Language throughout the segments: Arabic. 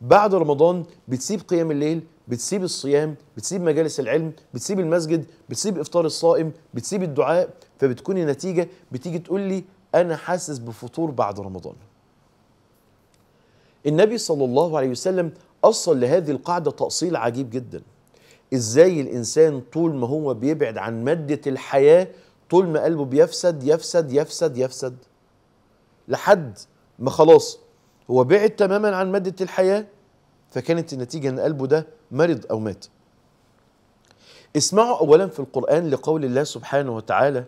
بعد رمضان بتسيب قيام الليل بتسيب الصيام بتسيب مجالس العلم بتسيب المسجد بتسيب افطار الصائم بتسيب الدعاء فبتكون النتيجه بتيجي تقول لي انا حاسس بفطور بعد رمضان النبي صلى الله عليه وسلم اصل لهذه القاعده تاصيل عجيب جدا ازاي الانسان طول ما هو بيبعد عن ماده الحياه طول ما قلبه بيفسد يفسد يفسد يفسد لحد ما خلاص هو بعد تماما عن مادة الحياة فكانت النتيجة أن قلبه ده مرض أو مات اسمعوا أولا في القرآن لقول الله سبحانه وتعالى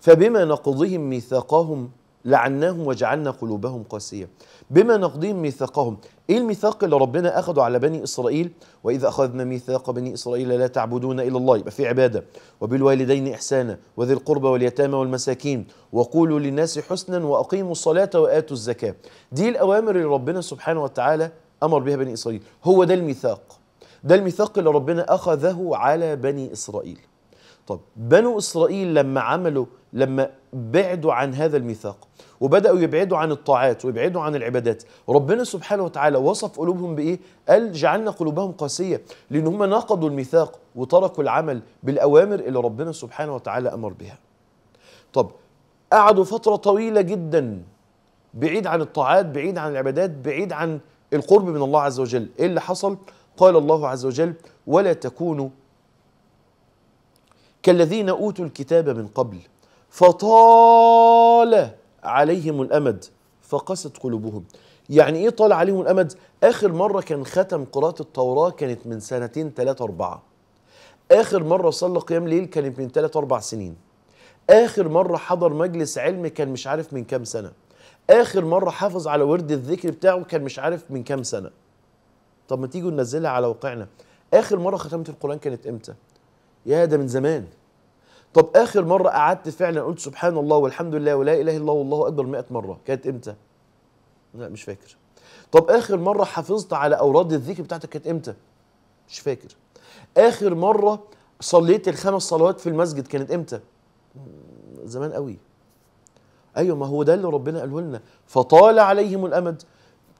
فبما نقضهم ميثاقهم لعناهم وجعلنا قلوبهم قاسية بما نقضيهم ميثاقهم ايه الميثاق اللي ربنا اخده على بني اسرائيل واذا اخذنا ميثاق بني اسرائيل لا تعبدون الا الله يبقى في عباده وبالوالدين احسانا وذي القربى واليتامى والمساكين وقولوا للناس حسنا واقيموا الصلاه واتوا الزكاه دي الاوامر اللي ربنا سبحانه وتعالى امر بها بني اسرائيل هو ده الميثاق ده الميثاق اللي ربنا اخذه على بني اسرائيل طب بنو إسرائيل لما عملوا لما بعدوا عن هذا الميثاق وبدأوا يبعدوا عن الطاعات ويبعدوا عن العبادات ربنا سبحانه وتعالى وصف قلوبهم بإيه؟ قال جعلنا قلوبهم قاسية لأن هم ناقضوا الميثاق وتركوا العمل بالأوامر اللي ربنا سبحانه وتعالى أمر بها طب قعدوا فترة طويلة جدا بعيد عن الطاعات بعيد عن العبادات بعيد عن القرب من الله عز وجل إيه اللي حصل؟ قال الله عز وجل ولا تكونوا كالذين اوتوا الكتاب من قبل فطال عليهم الامد فقست قلوبهم يعني ايه طال عليهم الامد اخر مره كان ختم قراءه التوراه كانت من سنتين ثلاثه اربعه اخر مره صلى قيام ليل كانت من ثلاث اربع سنين اخر مره حضر مجلس علم كان مش عارف من كام سنه اخر مره حافظ على ورد الذكر بتاعه كان مش عارف من كام سنه طب ما تيجوا ننزلها على واقعنا اخر مره ختمت القران كانت امتى يا ده من زمان طب اخر مره قعدت فعلا قلت سبحان الله والحمد لله ولا اله الا الله والله اكبر 100 مره كانت امتى لا مش فاكر طب اخر مره حافظت على اوراد الذكر بتاعتك كانت امتى مش فاكر اخر مره صليت الخمس صلوات في المسجد كانت امتى زمان قوي ايوه ما هو ده اللي ربنا قاله لنا فطال عليهم الامد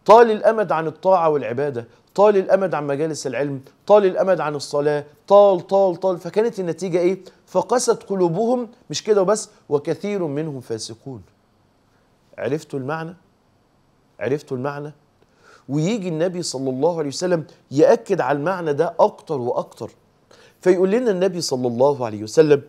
طال الأمد عن الطاعة والعبادة طال الأمد عن مجالس العلم طال الأمد عن الصلاة طال طال طال فكانت النتيجة إيه؟ فقست قلوبهم مش كده وبس وكثير منهم فاسقون عرفتوا المعنى؟ عرفتوا المعنى؟ ويجي النبي صلى الله عليه وسلم يأكد على المعنى ده أكتر وأكتر فيقول لنا النبي صلى الله عليه وسلم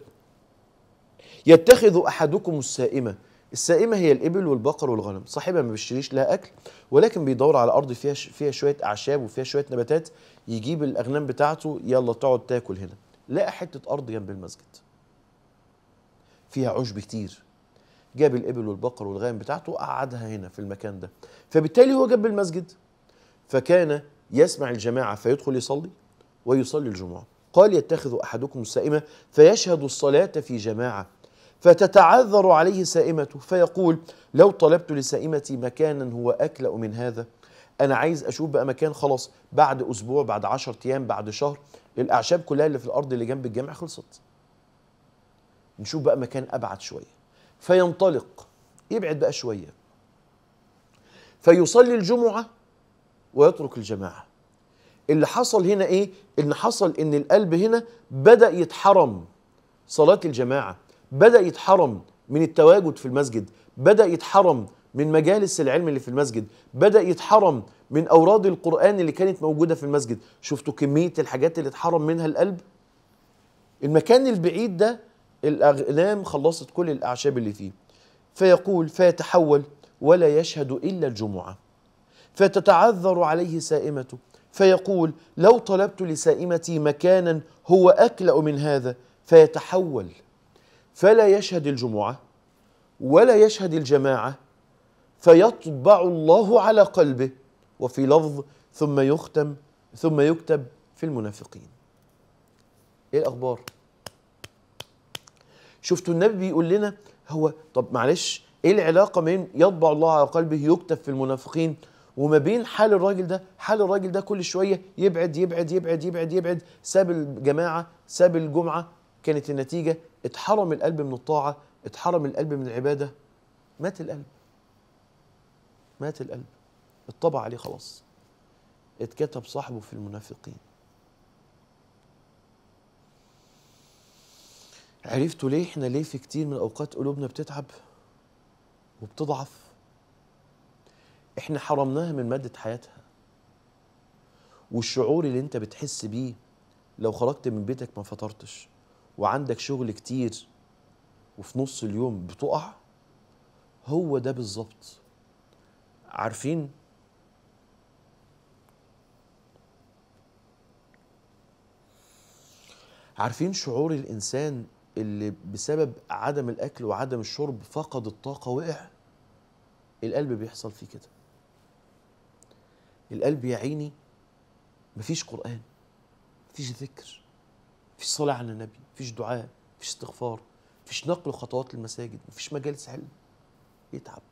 يتخذ أحدكم السائمة السائمه هي الابل والبقر والغنم صاحبها ما بيشتريش لها اكل ولكن بيدور على ارض فيها فيها شويه اعشاب وفيها شويه نباتات يجيب الاغنام بتاعته يلا تقعد تاكل هنا لقى حته ارض جنب المسجد فيها عشب كتير جاب الابل والبقر والغنم بتاعته قعدها هنا في المكان ده فبالتالي هو جنب المسجد فكان يسمع الجماعه فيدخل يصلي ويصلي الجمعه قال يتخذ احدكم السائمه فيشهد الصلاه في جماعه فتتعذر عليه سائمته فيقول لو طلبت لسائمتي مكانا هو أكلأ من هذا أنا عايز أشوف بقى مكان خلاص بعد أسبوع بعد عشر أيام بعد شهر الأعشاب كلها اللي في الأرض اللي جنب الجامع خلصت نشوف بقى مكان أبعد شوية فينطلق يبعد بقى شوية فيصلي الجمعة ويترك الجماعة اللي حصل هنا ايه ان حصل ان القلب هنا بدأ يتحرم صلاة الجماعة بدا يتحرم من التواجد في المسجد بدا يتحرم من مجالس العلم اللي في المسجد بدا يتحرم من اوراد القران اللي كانت موجوده في المسجد شفتوا كميه الحاجات اللي اتحرم منها القلب المكان البعيد ده الاغنام خلصت كل الاعشاب اللي فيه فيقول فيتحول ولا يشهد الا الجمعه فتتعذر عليه سائمته فيقول لو طلبت لسائمتي مكانا هو اكلا من هذا فيتحول فلا يشهد الجمعة ولا يشهد الجماعة فيطبع الله على قلبه وفي لفظ ثم يختم ثم يكتب في المنافقين ايه الاخبار شفتوا النبي بيقول لنا هو طب معلش ايه العلاقه بين يطبع الله على قلبه يكتب في المنافقين وما بين حال الراجل ده حال الراجل ده كل شويه يبعد يبعد يبعد يبعد يبعد ساب الجماعه ساب الجمعه كانت النتيجة اتحرم القلب من الطاعة اتحرم القلب من العبادة مات القلب مات القلب اتطبع عليه خلاص اتكتب صاحبه في المنافقين عرفتوا ليه احنا ليه في كتير من اوقات قلوبنا بتتعب وبتضعف احنا حرمناها من مادة حياتها والشعور اللي انت بتحس بيه لو خرجت من بيتك ما فطرتش وعندك شغل كتير وفي نص اليوم بتقع هو ده بالظبط عارفين عارفين شعور الانسان اللي بسبب عدم الاكل وعدم الشرب فقد الطاقه وقع القلب بيحصل فيه كده القلب يا عيني مفيش قران مفيش ذكر مفيش صلاة على النبي مفيش دعاء مفيش استغفار مفيش نقل خطوات للمساجد مفيش مجالس علم بيتعب